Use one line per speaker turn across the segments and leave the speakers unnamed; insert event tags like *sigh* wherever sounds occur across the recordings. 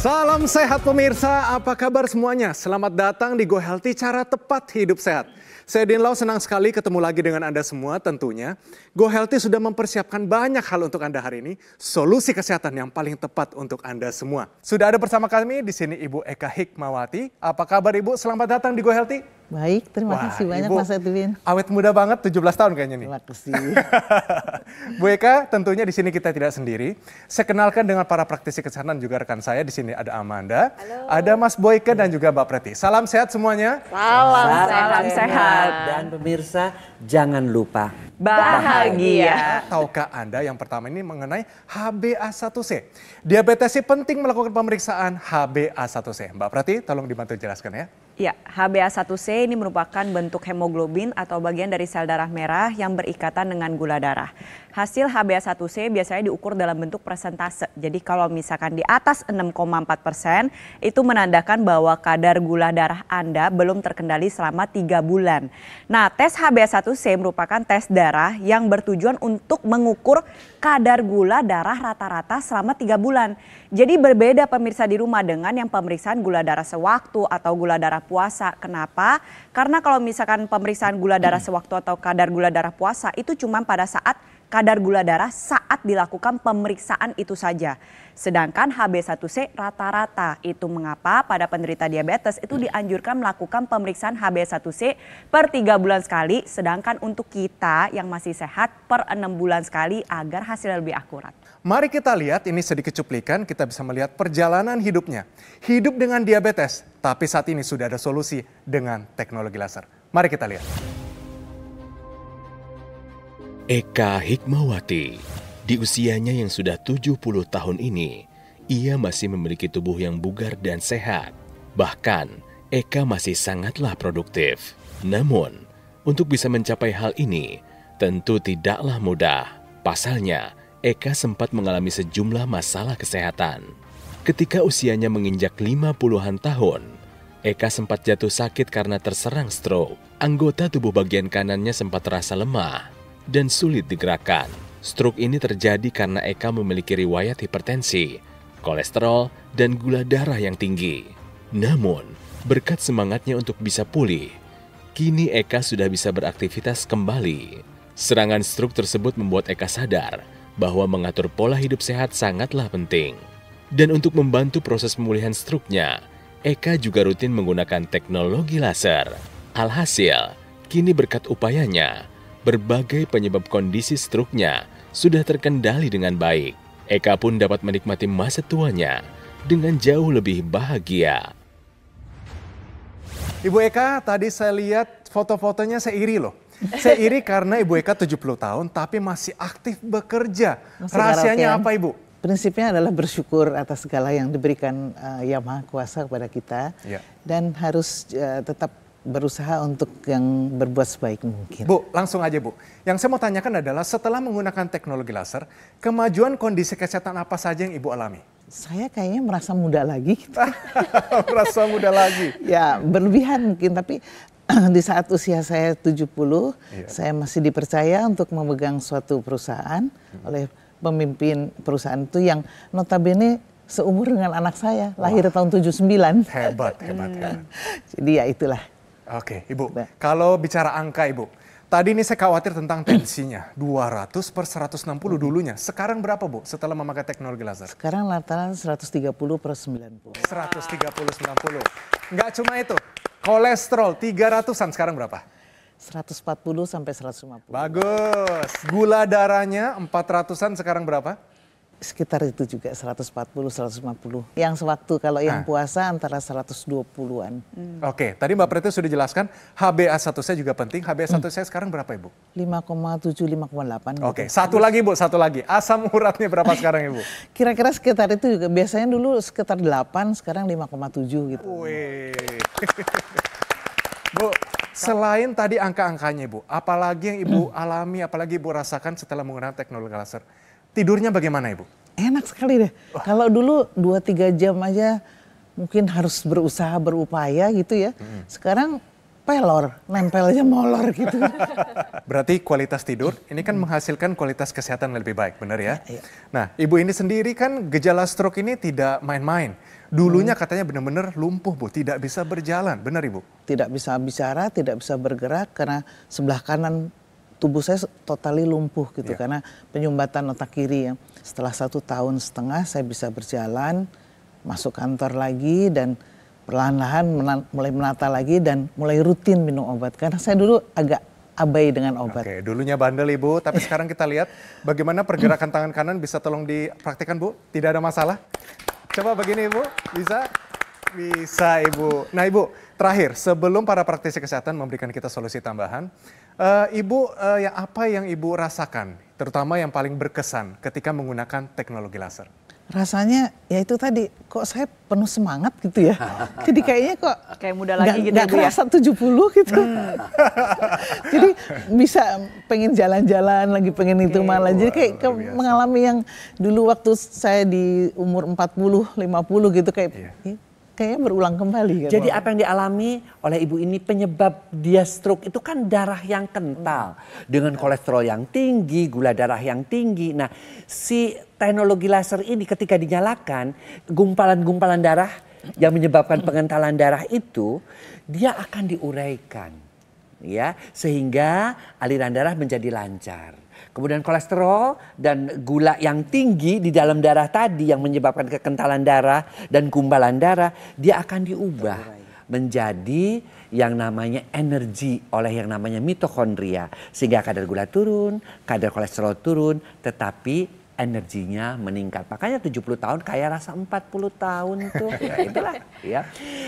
Salam sehat pemirsa, apa kabar semuanya? Selamat datang di Go Healthy Cara Tepat Hidup Sehat. Saya Din Lau senang sekali ketemu lagi dengan Anda semua tentunya. Go Healthy sudah mempersiapkan banyak hal untuk Anda hari ini, solusi kesehatan yang paling tepat untuk Anda semua. Sudah ada bersama kami di sini Ibu Eka Hikmawati. Apa kabar Ibu? Selamat datang di Go Healthy. Baik, terima Wah, kasih banyak Ibu, Mas Edwin. Awet muda banget, 17 tahun kayaknya nih. Terima kasih. *laughs* Bu Eka, tentunya di sini kita tidak sendiri. Saya kenalkan dengan para praktisi kesehatan juga rekan saya. Di sini ada Amanda, Halo. ada Mas Boyke dan juga Mbak Preti. Salam sehat semuanya. Salam, salam, salam sehat. Dan pemirsa, jangan lupa bahagia. Tahukah Anda yang pertama ini mengenai HbA1c. Diabetes penting melakukan pemeriksaan HbA1c. Mbak Prati tolong dibantu jelaskan ya.
Ya, HbA1c ini merupakan bentuk hemoglobin atau bagian dari sel darah merah yang berikatan dengan gula darah hasil HbA1c biasanya diukur dalam bentuk persentase. Jadi kalau misalkan di atas 6,4 persen, itu menandakan bahwa kadar gula darah Anda belum terkendali selama 3 bulan. Nah, tes HbA1c merupakan tes darah yang bertujuan untuk mengukur kadar gula darah rata-rata selama 3 bulan. Jadi berbeda pemirsa di rumah dengan yang pemeriksaan gula darah sewaktu atau gula darah puasa. Kenapa? Karena kalau misalkan pemeriksaan gula darah sewaktu atau kadar gula darah puasa itu cuma pada saat kadar gula darah saat dilakukan pemeriksaan itu saja. Sedangkan HB1C rata-rata. Itu mengapa pada penderita diabetes itu dianjurkan melakukan pemeriksaan HB1C per 3 bulan sekali. Sedangkan untuk kita yang masih sehat per 6 bulan sekali agar hasilnya lebih akurat.
Mari kita lihat ini sedikit cuplikan kita bisa melihat perjalanan hidupnya. Hidup dengan diabetes tapi saat ini sudah ada solusi dengan teknologi laser. Mari kita lihat.
Eka Hikmawati, di usianya yang sudah 70 tahun ini, ia masih memiliki tubuh yang bugar dan sehat. Bahkan, Eka masih sangatlah produktif. Namun, untuk bisa mencapai hal ini, tentu tidaklah mudah. Pasalnya, Eka sempat mengalami sejumlah masalah kesehatan. Ketika usianya menginjak lima puluhan tahun, Eka sempat jatuh sakit karena terserang stroke. Anggota tubuh bagian kanannya sempat terasa lemah dan sulit digerakkan. Stroke ini terjadi karena Eka memiliki riwayat hipertensi, kolesterol, dan gula darah yang tinggi. Namun, berkat semangatnya untuk bisa pulih, kini Eka sudah bisa beraktivitas kembali. Serangan stroke tersebut membuat Eka sadar bahwa mengatur pola hidup sehat sangatlah penting. Dan untuk membantu proses pemulihan struknya, Eka juga rutin menggunakan teknologi laser. Alhasil, kini berkat upayanya, berbagai penyebab kondisi struknya sudah terkendali dengan baik. Eka pun dapat menikmati masa tuanya dengan jauh lebih bahagia.
Ibu Eka, tadi saya lihat foto-fotonya saya iri loh. Saya iri *laughs* karena Ibu Eka 70 tahun tapi masih
aktif bekerja. Masih Rahasianya apa Ibu? prinsipnya adalah bersyukur atas segala yang diberikan uh, Yang Maha Kuasa kepada kita ya. dan harus uh, tetap berusaha untuk yang berbuat sebaik mungkin. Bu, langsung aja Bu. Yang saya mau tanyakan adalah setelah
menggunakan teknologi laser, kemajuan kondisi kesehatan apa saja yang Ibu alami? Saya kayaknya
merasa muda lagi. Gitu. *laughs* *laughs*
merasa muda lagi?
Ya, berlebihan mungkin. Tapi *clears throat* di saat usia saya 70, iya. saya masih dipercaya untuk memegang suatu perusahaan hmm. oleh pemimpin perusahaan itu yang notabene seumur dengan anak saya, lahir tahun 79. Hebat, hebat, hebat. *laughs* Jadi ya itulah
Oke, Ibu. Nah. Kalau bicara angka, Ibu. Tadi ini saya khawatir tentang tensinya, 200 *clears throat* per 160 dulunya. Sekarang berapa Bu setelah memakai teknologi laser? Sekarang lantaran 130 per 90. 130 90. Enggak cuma itu, kolesterol 300-an sekarang berapa? 140 sampai 150. Bagus. Gula
darahnya 400-an sekarang berapa? sekitar itu juga 140 150. Yang sewaktu kalau yang ah. puasa antara 120-an. Hmm.
Oke, tadi Mbak Preti sudah jelaskan hba satu c juga penting. hba satu c hmm. sekarang berapa Ibu?
5,7 5,8. Gitu. Oke,
gitu. satu lagi Bu, satu lagi. Asam uratnya berapa sekarang Ibu?
*laughs* Kira-kira sekitar itu juga. Biasanya dulu sekitar 8, sekarang 5,7 gitu.
*laughs* Bu, Selain tadi angka-angkanya Ibu, apalagi yang Ibu hmm. alami, apalagi Ibu rasakan setelah menggunakan teknologi laser? Tidurnya bagaimana Ibu?
Enak sekali deh. Kalau dulu 2-3 jam aja mungkin harus berusaha berupaya gitu ya. Hmm. Sekarang pelor, nempelnya molor gitu.
*laughs* Berarti kualitas tidur ini kan hmm. menghasilkan kualitas kesehatan lebih baik, benar ya? ya, ya. Nah, ibu ini sendiri kan gejala stroke ini tidak
main-main. Dulunya hmm. katanya benar-benar lumpuh, Bu, tidak bisa berjalan, benar Ibu? Tidak bisa bicara, tidak bisa bergerak karena sebelah kanan tubuh saya totali lumpuh gitu yeah. karena penyumbatan otak kiri ya. Setelah satu tahun setengah saya bisa berjalan, masuk kantor lagi dan perlahan-lahan mulai menata lagi dan mulai rutin minum obat karena saya dulu agak abai dengan obat. Oke,
dulunya bandel Ibu, tapi iya. sekarang kita lihat bagaimana pergerakan tangan kanan bisa tolong dipraktikkan Bu. Tidak ada masalah. Coba begini Ibu, bisa? Bisa Ibu. Nah Ibu, terakhir sebelum para praktisi kesehatan memberikan kita solusi tambahan, uh, Ibu uh, ya apa yang Ibu rasakan, terutama yang paling berkesan ketika menggunakan teknologi laser?
Rasanya ya itu tadi, kok saya penuh semangat gitu ya. *laughs* Jadi kayaknya kok kayak muda lagi gak, gitu gak ya? kerasa ya? 70 gitu. *laughs* Jadi bisa pengen jalan-jalan lagi pengen okay. itu malah. Jadi kayak Wah, mengalami yang dulu waktu saya di umur 40,
50 gitu kayak yeah kayaknya berulang kembali. Kan? Jadi apa yang dialami oleh ibu ini penyebab dia stroke itu kan darah yang kental hmm. dengan kolesterol yang tinggi, gula darah yang tinggi. Nah, si teknologi laser ini ketika dinyalakan, gumpalan-gumpalan darah yang menyebabkan pengentalan darah itu dia akan diuraikan ya sehingga aliran darah menjadi lancar. Kemudian kolesterol dan gula yang tinggi di dalam darah tadi yang menyebabkan kekentalan darah dan kumbalan darah, dia akan diubah menjadi yang namanya energi oleh yang namanya mitokondria sehingga kadar gula turun, kadar kolesterol turun, tetapi energinya meningkat. Makanya 70 tahun kayak rasa 40 tahun tuh. ya, *laughs* itulah ya.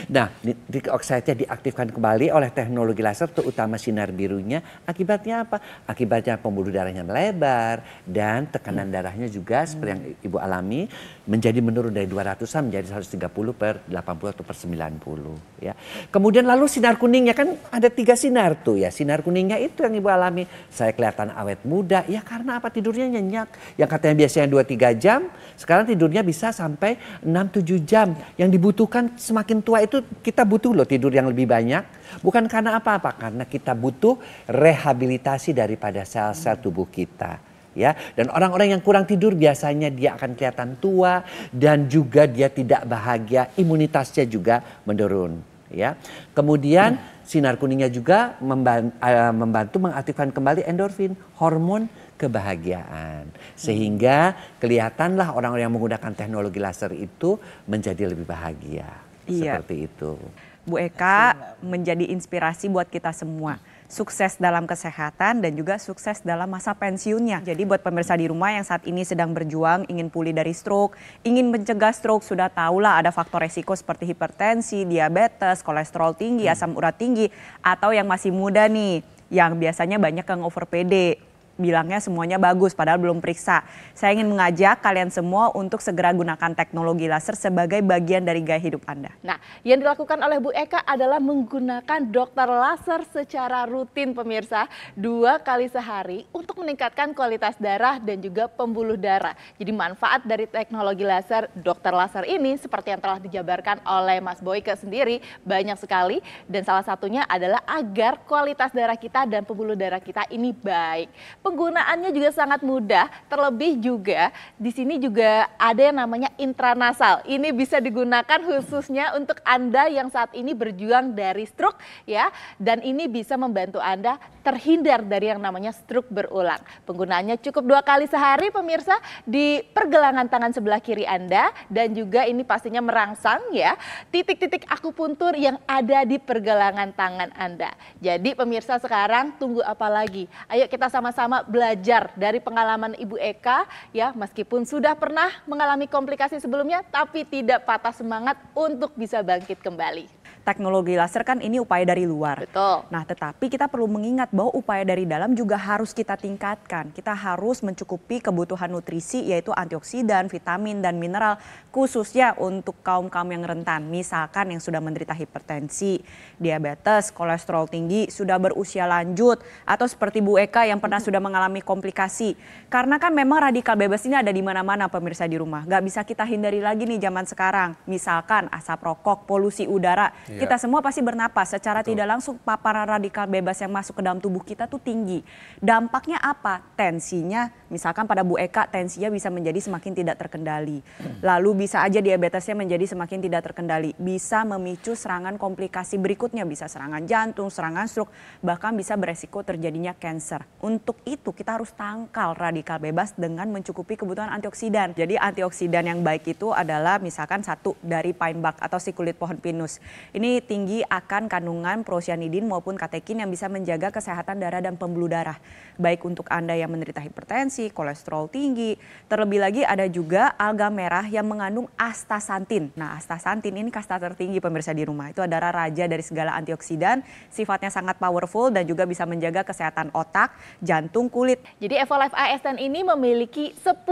Nah, di oxide diaktifkan kembali oleh teknologi laser terutama sinar birunya. Akibatnya apa? Akibatnya pembuluh darahnya melebar dan tekanan hmm. darahnya juga seperti yang Ibu alami menjadi menurun dari 200-an menjadi 130 per 80 atau per 90 ya. Kemudian lalu sinar kuningnya kan ada tiga sinar tuh ya. Sinar kuningnya itu yang Ibu alami. Saya kelihatan awet muda ya karena apa tidurnya nyenyak. Yang katanya biasanya 2-3 jam, sekarang tidurnya bisa sampai 6-7 jam. Yang dibutuhkan semakin tua itu kita butuh loh tidur yang lebih banyak. Bukan karena apa-apa, karena kita butuh rehabilitasi daripada sel-sel tubuh kita ya. Dan orang-orang yang kurang tidur biasanya dia akan kelihatan tua dan juga dia tidak bahagia, imunitasnya juga menurun, ya. Kemudian hmm. sinar kuningnya juga membantu, eh, membantu mengaktifkan kembali endorfin, hormon kebahagiaan. Hmm. Sehingga kelihatanlah orang-orang yang menggunakan teknologi laser itu menjadi lebih bahagia. Iya. Seperti itu.
Bu Eka menjadi inspirasi buat kita semua. Sukses dalam kesehatan dan juga sukses dalam masa pensiunnya. Jadi buat pemirsa di rumah yang saat ini sedang berjuang ingin pulih dari stroke, ingin mencegah stroke sudah tahulah ada faktor resiko seperti hipertensi, diabetes, kolesterol tinggi, hmm. asam urat tinggi atau yang masih muda nih yang biasanya banyak yang over PD bilangnya semuanya bagus padahal belum periksa. Saya ingin mengajak kalian semua untuk segera gunakan teknologi laser sebagai bagian dari gaya hidup Anda.
Nah, yang dilakukan oleh Bu Eka adalah menggunakan dokter laser secara rutin pemirsa dua kali sehari untuk meningkatkan kualitas darah dan juga pembuluh darah. Jadi manfaat dari teknologi laser dokter laser ini seperti yang telah dijabarkan oleh Mas Boyke sendiri banyak sekali dan salah satunya adalah agar kualitas darah kita dan pembuluh darah kita ini baik penggunaannya juga sangat mudah, terlebih juga di sini juga ada yang namanya intranasal. Ini bisa digunakan khususnya untuk Anda yang saat ini berjuang dari stroke ya, dan ini bisa membantu Anda terhindar dari yang namanya stroke berulang. Penggunaannya cukup dua kali sehari pemirsa di pergelangan tangan sebelah kiri Anda dan juga ini pastinya merangsang ya titik-titik akupuntur yang ada di pergelangan tangan Anda. Jadi pemirsa sekarang tunggu apa lagi? Ayo kita sama-sama sama-sama belajar dari pengalaman Ibu Eka ya meskipun sudah pernah mengalami komplikasi sebelumnya tapi tidak patah semangat untuk bisa bangkit kembali
teknologi laser kan ini upaya dari luar. Betul. Nah, tetapi kita perlu mengingat bahwa upaya dari dalam juga harus kita tingkatkan. Kita harus mencukupi kebutuhan nutrisi yaitu antioksidan, vitamin dan mineral khususnya untuk kaum-kaum yang rentan. Misalkan yang sudah menderita hipertensi, diabetes, kolesterol tinggi, sudah berusia lanjut atau seperti Bu Eka yang pernah sudah mengalami komplikasi. Karena kan memang radikal bebas ini ada di mana-mana pemirsa di rumah. Gak bisa kita hindari lagi nih zaman sekarang. Misalkan asap rokok, polusi udara Iya. Kita semua pasti bernapas secara Betul. tidak langsung paparan radikal bebas yang masuk ke dalam tubuh kita tuh tinggi. Dampaknya apa? Tensinya misalkan pada Bu Eka tensinya bisa menjadi semakin tidak terkendali. Hmm. Lalu bisa aja diabetesnya menjadi semakin tidak terkendali. Bisa memicu serangan komplikasi berikutnya bisa serangan jantung, serangan stroke, bahkan bisa beresiko terjadinya kanker. Untuk itu kita harus tangkal radikal bebas dengan mencukupi kebutuhan antioksidan. Jadi antioksidan yang baik itu adalah misalkan satu dari pine bark atau si kulit pohon pinus. Ini ini tinggi akan kandungan prosianidin maupun katekin yang bisa menjaga kesehatan darah dan pembuluh darah. Baik untuk Anda yang menderita hipertensi, kolesterol tinggi, terlebih lagi ada juga alga merah yang mengandung astasantin. Nah astasantin ini kasta tertinggi pemirsa di rumah. Itu adalah raja dari segala antioksidan, sifatnya sangat powerful dan juga bisa menjaga kesehatan otak, jantung, kulit. Jadi Evolife ASN
ini memiliki 10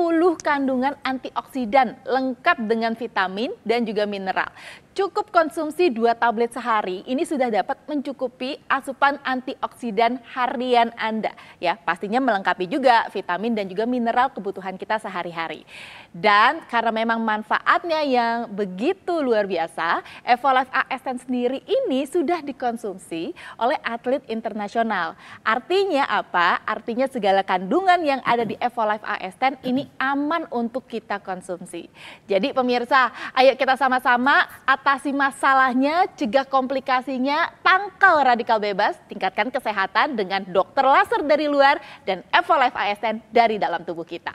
kandungan antioksidan lengkap dengan vitamin dan juga mineral. Cukup konsumsi dua tablet sehari, ini sudah dapat mencukupi asupan antioksidan harian Anda. Ya, pastinya melengkapi juga vitamin dan juga mineral kebutuhan kita sehari-hari. Dan karena memang manfaatnya yang begitu luar biasa, Evolife ASN sendiri ini sudah dikonsumsi oleh atlet internasional. Artinya apa? Artinya segala kandungan yang ada di Evolife ASN ini aman untuk kita konsumsi. Jadi pemirsa, ayo kita sama-sama atasi masalahnya, cegah komplikasinya, tangkal radikal bebas, tingkatkan kesehatan dengan dokter laser dari luar dan Evolife ASN dari dalam tubuh kita.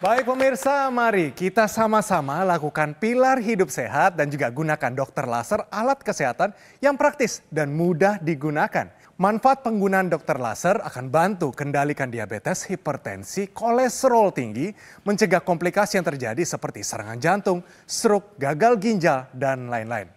Baik pemirsa, mari kita sama-sama lakukan pilar hidup sehat dan juga gunakan dokter laser alat kesehatan yang praktis dan mudah digunakan. Manfaat penggunaan dokter laser akan bantu kendalikan diabetes, hipertensi, kolesterol tinggi, mencegah komplikasi yang terjadi seperti serangan jantung, stroke, gagal ginjal, dan lain-lain.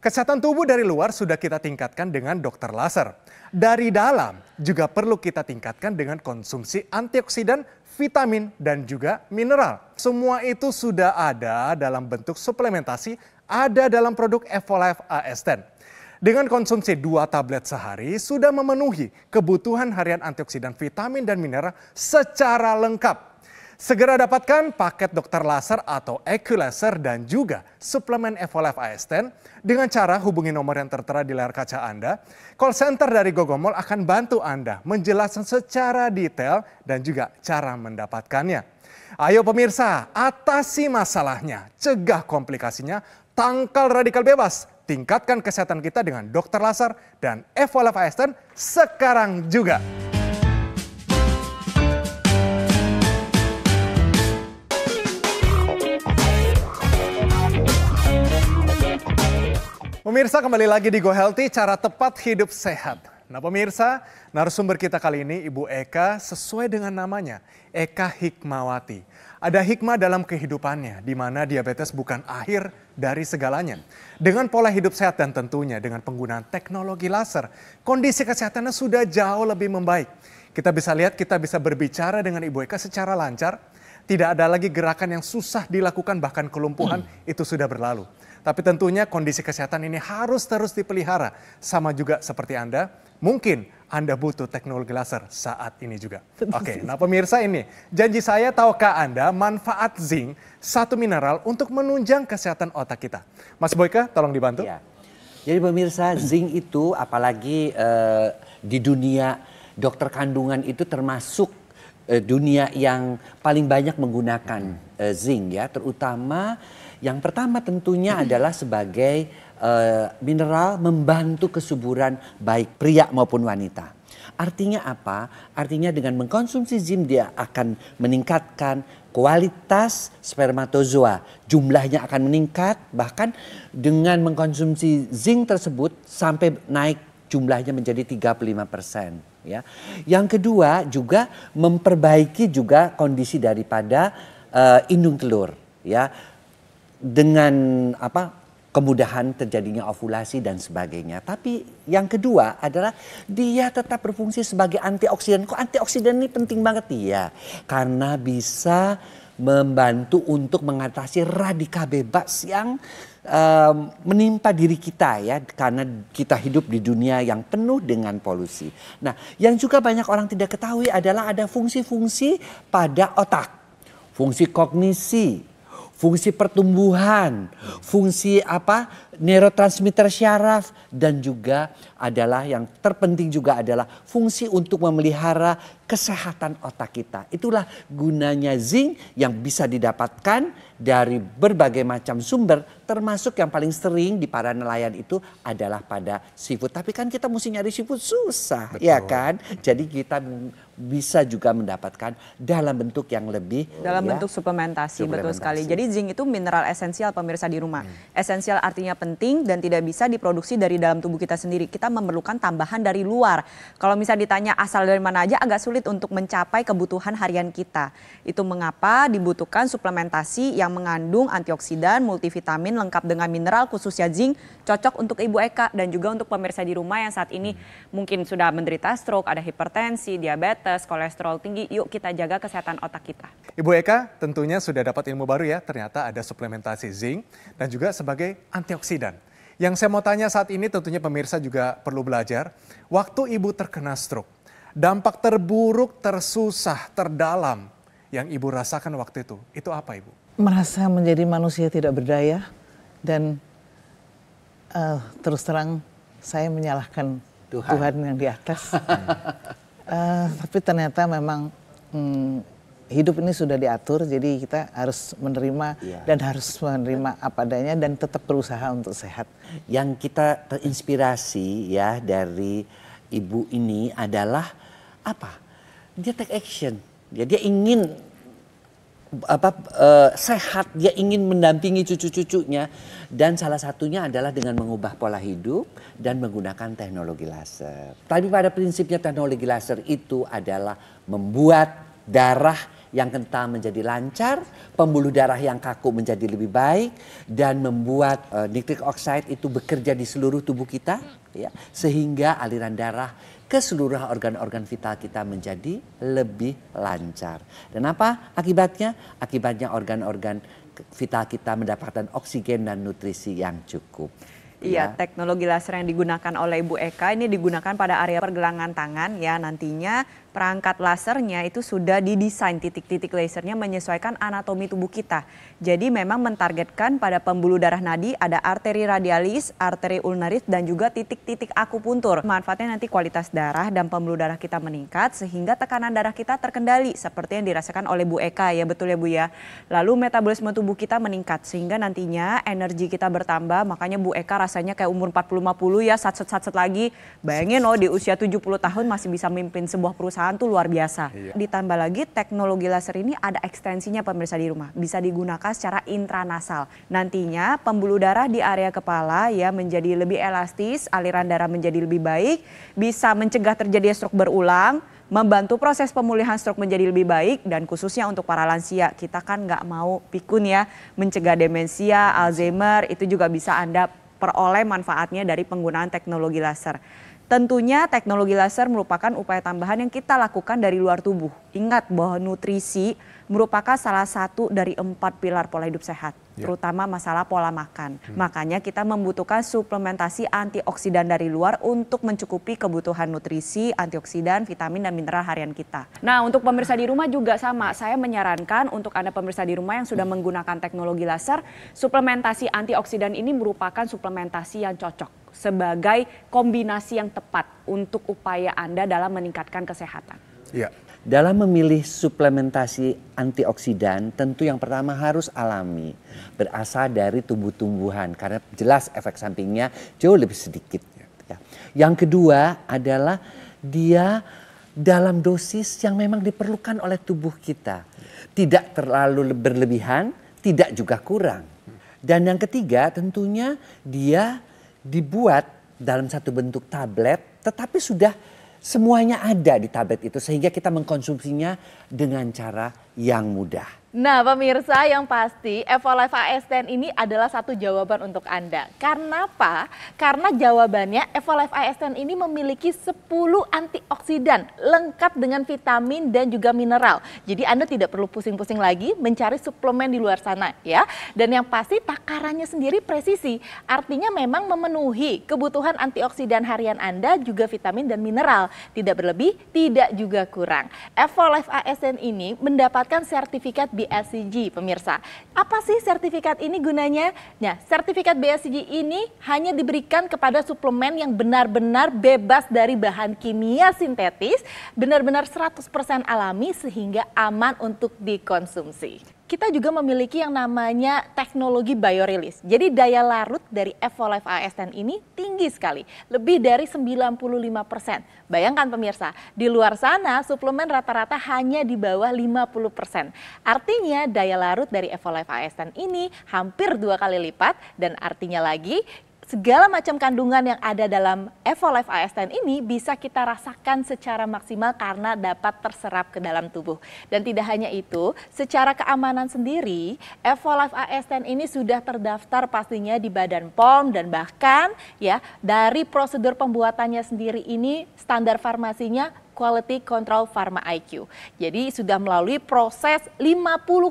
Kesehatan tubuh dari luar sudah kita tingkatkan dengan dokter laser. Dari dalam juga perlu kita tingkatkan dengan konsumsi antioksidan, vitamin, dan juga mineral. Semua itu sudah ada dalam bentuk suplementasi, ada dalam produk Evolife AS10. Dengan konsumsi dua tablet sehari, sudah memenuhi kebutuhan harian antioksidan, vitamin, dan mineral secara lengkap. Segera dapatkan paket dokter laser atau Equilaser dan juga suplemen Evolife AS10 dengan cara hubungi nomor yang tertera di layar kaca Anda. Call center dari Gogomol akan bantu Anda menjelaskan secara detail dan juga cara mendapatkannya. Ayo pemirsa, atasi masalahnya, cegah komplikasinya, tangkal radikal bebas Tingkatkan kesehatan kita dengan Dokter Laser dan Evolve Aston sekarang juga. Pemirsa kembali lagi di Go Healthy, cara tepat hidup sehat. Nah pemirsa, narasumber kita kali ini Ibu Eka sesuai dengan namanya, Eka Hikmawati. Ada hikmah dalam kehidupannya, di mana diabetes bukan akhir dari segalanya. Dengan pola hidup sehat dan tentunya dengan penggunaan teknologi laser, kondisi kesehatannya sudah jauh lebih membaik. Kita bisa lihat kita bisa berbicara dengan Ibu Eka secara lancar, tidak ada lagi gerakan yang susah dilakukan bahkan kelumpuhan hmm. itu sudah berlalu. Tapi tentunya kondisi kesehatan ini harus terus dipelihara sama juga seperti Anda. Mungkin anda butuh teknologi laser saat ini juga. *laughs* Oke, okay, nah pemirsa ini, janji saya tahukah Anda manfaat zinc,
satu mineral untuk menunjang kesehatan otak kita. Mas Boyka, tolong dibantu. Ya. Jadi pemirsa, zinc itu apalagi uh, di dunia dokter kandungan itu termasuk eh, dunia yang paling banyak menggunakan uh, zinc ya, terutama yang pertama tentunya *clears throat* adalah sebagai Eh, mineral membantu kesuburan baik pria maupun wanita. Artinya apa? Artinya dengan mengkonsumsi zim dia akan meningkatkan kualitas spermatozoa. Jumlahnya akan meningkat bahkan dengan mengkonsumsi zinc tersebut sampai naik jumlahnya menjadi 35 persen. Ya. Yang kedua juga memperbaiki juga kondisi daripada uh, indung telur. Ya, dengan apa kemudahan terjadinya ovulasi dan sebagainya. Tapi yang kedua adalah dia tetap berfungsi sebagai antioksidan. Kok antioksidan ini penting banget? Iya, karena bisa membantu untuk mengatasi radikal bebas yang um, menimpa diri kita ya karena kita hidup di dunia yang penuh dengan polusi. Nah, yang juga banyak orang tidak ketahui adalah ada fungsi-fungsi pada otak. Fungsi kognisi, fungsi pertumbuhan, fungsi apa? neurotransmitter syaraf dan juga adalah yang terpenting juga adalah fungsi untuk memelihara kesehatan otak kita. Itulah gunanya zinc yang bisa didapatkan dari berbagai macam sumber termasuk yang paling sering di para nelayan itu adalah pada seafood. Tapi kan kita mesti nyari seafood susah, ya Betul. ya kan? Jadi kita bisa juga mendapatkan dalam bentuk yang lebih dalam ya, bentuk
suplementasi, suplementasi betul sekali. Jadi zinc itu mineral esensial pemirsa di rumah. Hmm. Esensial artinya penting penting dan tidak bisa diproduksi dari dalam tubuh kita sendiri. Kita memerlukan tambahan dari luar. Kalau misalnya ditanya asal dari mana aja agak sulit untuk mencapai kebutuhan harian kita. Itu mengapa dibutuhkan suplementasi yang mengandung antioksidan, multivitamin lengkap dengan mineral khususnya zinc cocok untuk Ibu Eka dan juga untuk pemirsa di rumah yang saat ini mungkin sudah menderita stroke, ada hipertensi, diabetes, kolesterol tinggi. Yuk kita jaga kesehatan otak kita.
Ibu Eka tentunya sudah dapat ilmu baru ya, ternyata ada suplementasi zinc dan juga sebagai antioksidan Presiden. Yang saya mau tanya saat ini tentunya pemirsa juga perlu belajar. Waktu ibu terkena stroke, dampak terburuk, tersusah, terdalam yang ibu rasakan waktu itu, itu apa ibu?
Merasa menjadi manusia tidak berdaya dan uh, terus terang saya menyalahkan Tuhan, Tuhan yang di atas. uh, *laughs* tapi ternyata memang hmm, hidup ini sudah diatur jadi kita harus menerima ya. dan harus menerima apa adanya dan tetap berusaha untuk sehat. Yang kita
terinspirasi ya dari ibu ini adalah apa? Dia take action. Ya, dia ingin apa uh, sehat, dia ingin mendampingi cucu-cucunya dan salah satunya adalah dengan mengubah pola hidup dan menggunakan teknologi laser. Tapi pada prinsipnya teknologi laser itu adalah membuat darah yang kental menjadi lancar, pembuluh darah yang kaku menjadi lebih baik dan membuat uh, nitric oxide itu bekerja di seluruh tubuh kita ya, sehingga aliran darah ke seluruh organ-organ vital kita menjadi lebih lancar. Dan apa akibatnya? Akibatnya organ-organ vital kita mendapatkan oksigen dan nutrisi yang cukup. Iya, ya.
teknologi laser yang digunakan oleh Ibu Eka ini digunakan pada area pergelangan tangan ya nantinya perangkat lasernya itu sudah didesain titik-titik lasernya menyesuaikan anatomi tubuh kita. Jadi memang mentargetkan pada pembuluh darah nadi ada arteri radialis, arteri ulnaris dan juga titik-titik akupuntur. Manfaatnya nanti kualitas darah dan pembuluh darah kita meningkat sehingga tekanan darah kita terkendali seperti yang dirasakan oleh Bu Eka ya betul ya Bu ya. Lalu metabolisme tubuh kita meningkat sehingga nantinya energi kita bertambah makanya Bu Eka rasanya kayak umur 40 50 ya sat satu lagi. Bayangin loh di usia 70 tahun masih bisa mimpin sebuah perusahaan perusahaan tuh luar biasa. Iya. Ditambah lagi teknologi laser ini ada ekstensinya pemirsa di rumah, bisa digunakan secara intranasal. Nantinya pembuluh darah di area kepala ya menjadi lebih elastis, aliran darah menjadi lebih baik, bisa mencegah terjadinya stroke berulang, membantu proses pemulihan stroke menjadi lebih baik dan khususnya untuk para lansia kita kan nggak mau pikun ya mencegah demensia, Alzheimer itu juga bisa anda peroleh manfaatnya dari penggunaan teknologi laser. Tentunya teknologi laser merupakan upaya tambahan yang kita lakukan dari luar tubuh. Ingat bahwa nutrisi merupakan salah satu dari empat pilar pola hidup sehat, ya. terutama masalah pola makan. Hmm. Makanya kita membutuhkan suplementasi antioksidan dari luar untuk mencukupi kebutuhan nutrisi, antioksidan, vitamin, dan mineral harian kita. Nah untuk pemirsa di rumah juga sama, saya menyarankan untuk Anda pemirsa di rumah yang sudah menggunakan teknologi laser, suplementasi antioksidan ini merupakan suplementasi yang cocok sebagai kombinasi yang tepat untuk upaya Anda dalam meningkatkan kesehatan?
Ya. Dalam memilih suplementasi antioksidan, tentu yang pertama harus alami, berasal dari tumbuh-tumbuhan karena jelas efek sampingnya jauh lebih sedikit. Ya. Yang kedua adalah dia dalam dosis yang memang diperlukan oleh tubuh kita. Tidak terlalu berlebihan, tidak juga kurang. Dan yang ketiga tentunya dia dibuat dalam satu bentuk tablet tetapi sudah semuanya ada di tablet itu sehingga kita mengkonsumsinya dengan cara yang mudah.
Nah pemirsa yang pasti Evolife ASN ini adalah satu jawaban untuk Anda. Karena apa? Karena jawabannya Evolife ASN ini memiliki 10 antioksidan lengkap dengan vitamin dan juga mineral. Jadi Anda tidak perlu pusing-pusing lagi mencari suplemen di luar sana ya. Dan yang pasti takarannya sendiri presisi. Artinya memang memenuhi kebutuhan antioksidan harian Anda juga vitamin dan mineral. Tidak berlebih, tidak juga kurang. Evolife ASN ini mendapat mendapatkan sertifikat BSCG, pemirsa. Apa sih sertifikat ini gunanya? Nah, sertifikat BSCG ini hanya diberikan kepada suplemen yang benar-benar bebas dari bahan kimia sintetis, benar-benar 100% alami sehingga aman untuk dikonsumsi kita juga memiliki yang namanya teknologi biorelease. Jadi daya larut dari Evolife ASN ini tinggi sekali, lebih dari 95%. Bayangkan pemirsa, di luar sana suplemen rata-rata hanya di bawah 50%. Artinya daya larut dari Evolife ASN ini hampir dua kali lipat dan artinya lagi segala macam kandungan yang ada dalam Evolife AS10 ini bisa kita rasakan secara maksimal karena dapat terserap ke dalam tubuh. Dan tidak hanya itu, secara keamanan sendiri, Evolife AS10 ini sudah terdaftar pastinya di Badan POM dan bahkan ya dari prosedur pembuatannya sendiri ini standar farmasinya Quality Control Pharma IQ. Jadi sudah melalui proses 50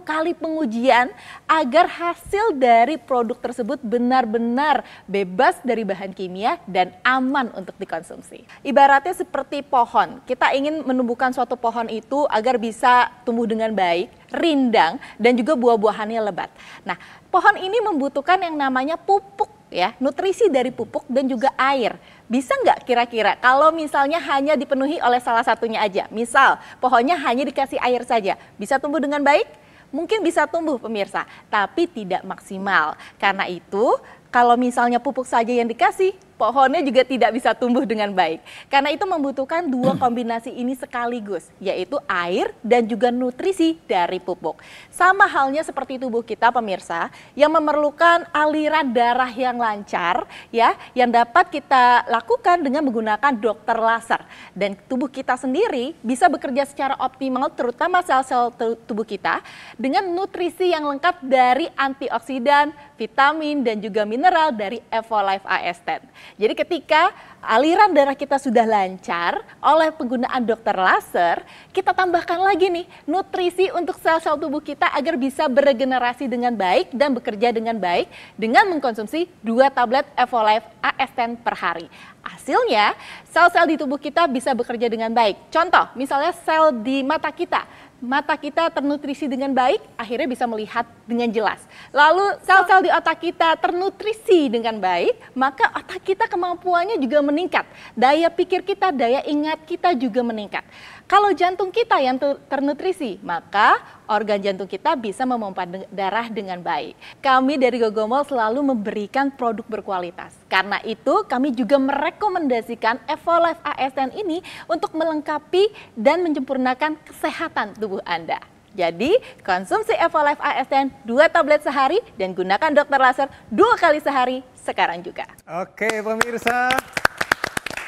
kali pengujian agar hasil dari produk tersebut benar-benar bebas dari bahan kimia dan aman untuk dikonsumsi. Ibaratnya seperti pohon, kita ingin menumbuhkan suatu pohon itu agar bisa tumbuh dengan baik, rindang, dan juga buah-buahannya lebat. Nah, pohon ini membutuhkan yang namanya pupuk ya, nutrisi dari pupuk dan juga air. Bisa nggak kira-kira kalau misalnya hanya dipenuhi oleh salah satunya aja? Misal pohonnya hanya dikasih air saja, bisa tumbuh dengan baik? Mungkin bisa tumbuh pemirsa, tapi tidak maksimal. Karena itu kalau misalnya pupuk saja yang dikasih, pohonnya juga tidak bisa tumbuh dengan baik. Karena itu membutuhkan dua *clears throat* kombinasi ini sekaligus, yaitu air dan juga nutrisi dari pupuk. Sama halnya seperti tubuh kita pemirsa yang memerlukan aliran darah yang lancar ya, yang dapat kita lakukan dengan menggunakan dokter laser. Dan tubuh kita sendiri bisa bekerja secara optimal terutama sel-sel tubuh kita dengan nutrisi yang lengkap dari antioksidan, vitamin dan juga mineral dari Evolife AS10. Jadi ketika aliran darah kita sudah lancar oleh penggunaan dokter laser, kita tambahkan lagi nih nutrisi untuk sel-sel tubuh kita agar bisa beregenerasi dengan baik dan bekerja dengan baik dengan mengkonsumsi dua tablet Evolife AS10 per hari. Hasilnya, sel-sel di tubuh kita bisa bekerja dengan baik. Contoh, misalnya sel di mata kita mata kita ternutrisi dengan baik, akhirnya bisa melihat dengan jelas. Lalu sel-sel di otak kita ternutrisi dengan baik, maka otak kita kemampuannya juga meningkat. Daya pikir kita, daya ingat kita juga meningkat. Kalau jantung kita yang ternutrisi, maka organ jantung kita bisa memompa darah dengan baik. Kami dari Gogomol selalu memberikan produk berkualitas. Karena itu kami juga merekomendasikan Evolife ASN ini untuk melengkapi dan menyempurnakan kesehatan tubuh Anda. Jadi, konsumsi Evolife ASN 2 tablet sehari dan gunakan dokter laser dua kali sehari sekarang juga.
Oke, pemirsa.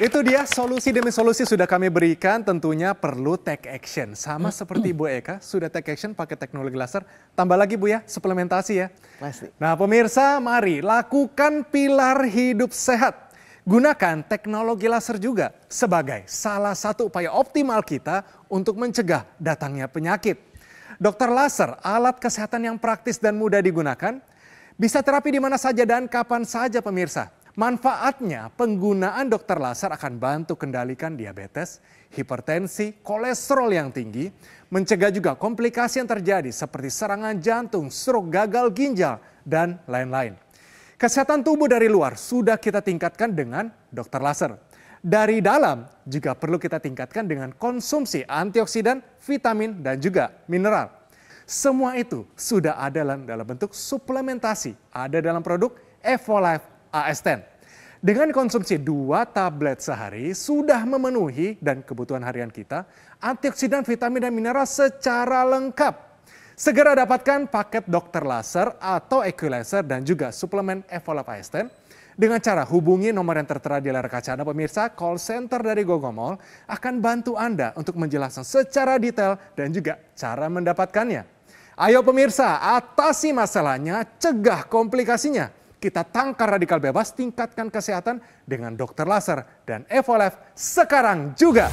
Itu dia solusi demi solusi sudah kami berikan tentunya perlu take action. Sama hmm. seperti Bu Eka sudah take action pakai teknologi laser, tambah lagi Bu ya suplementasi ya. Pasti. Nah pemirsa mari lakukan pilar hidup sehat. Gunakan teknologi laser juga sebagai salah satu upaya optimal kita untuk mencegah datangnya penyakit. Dokter laser, alat kesehatan yang praktis dan mudah digunakan, bisa terapi di mana saja dan kapan saja pemirsa. Manfaatnya penggunaan dokter laser akan bantu kendalikan diabetes, hipertensi, kolesterol yang tinggi, mencegah juga komplikasi yang terjadi seperti serangan jantung, stroke, gagal ginjal, dan lain-lain. Kesehatan tubuh dari luar sudah kita tingkatkan dengan dokter laser. Dari dalam juga perlu kita tingkatkan dengan konsumsi antioksidan, vitamin, dan juga mineral. Semua itu sudah ada dalam bentuk suplementasi, ada dalam produk Evolife AS10. Dengan konsumsi dua tablet sehari sudah memenuhi dan kebutuhan harian kita antioksidan, vitamin, dan mineral secara lengkap. Segera dapatkan paket dokter laser atau equilaser dan juga suplemen AS10 dengan cara hubungi nomor yang tertera di layar kaca Anda pemirsa, call center dari Gogomol akan bantu Anda untuk menjelaskan secara detail dan juga cara mendapatkannya. Ayo pemirsa, atasi masalahnya, cegah komplikasinya. Kita tangkar radikal bebas, tingkatkan kesehatan dengan dokter Laser dan Evolef sekarang juga.